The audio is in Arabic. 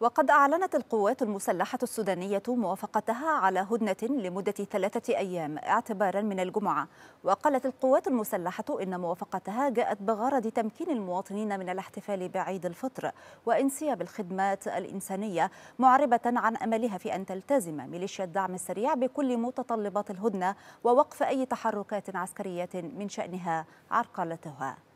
وقد أعلنت القوات المسلحة السودانية موافقتها على هدنة لمدة ثلاثة أيام اعتبارا من الجمعة وقالت القوات المسلحة إن موافقتها جاءت بغرض تمكين المواطنين من الاحتفال بعيد الفطر وانسياب الخدمات الإنسانية معربة عن أملها في أن تلتزم ميليشيا الدعم السريع بكل متطلبات الهدنة ووقف أي تحركات عسكرية من شأنها عرقلتها